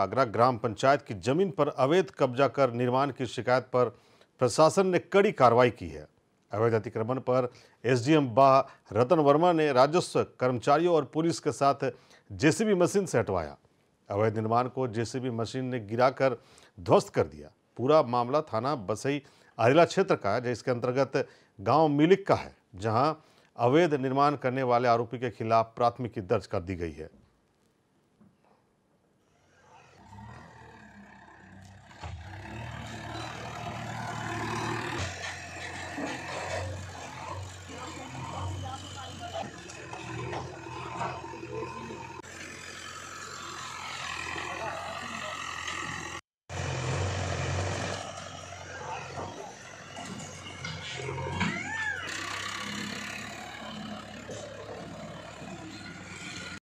आगरा ग्राम पंचायत की जमीन पर अवैध कब्जा कर निर्माण की शिकायत पर प्रशासन ने कड़ी कार्रवाई की है अवैध अतिक्रमण पर एसडीएम बा रतन वर्मा ने राजस्व कर्मचारियों और पुलिस के साथ जेसीबी मशीन से हटवाया अवैध निर्माण को जेसीबी मशीन ने गिराकर ध्वस्त कर दिया पूरा मामला थाना बसई आदिला क्षेत्र का है जिसके अंतर्गत गांव मिलिक का है जहां अवैध निर्माण करने वाले आरोपी के खिलाफ प्राथमिकी दर्ज कर दी गई है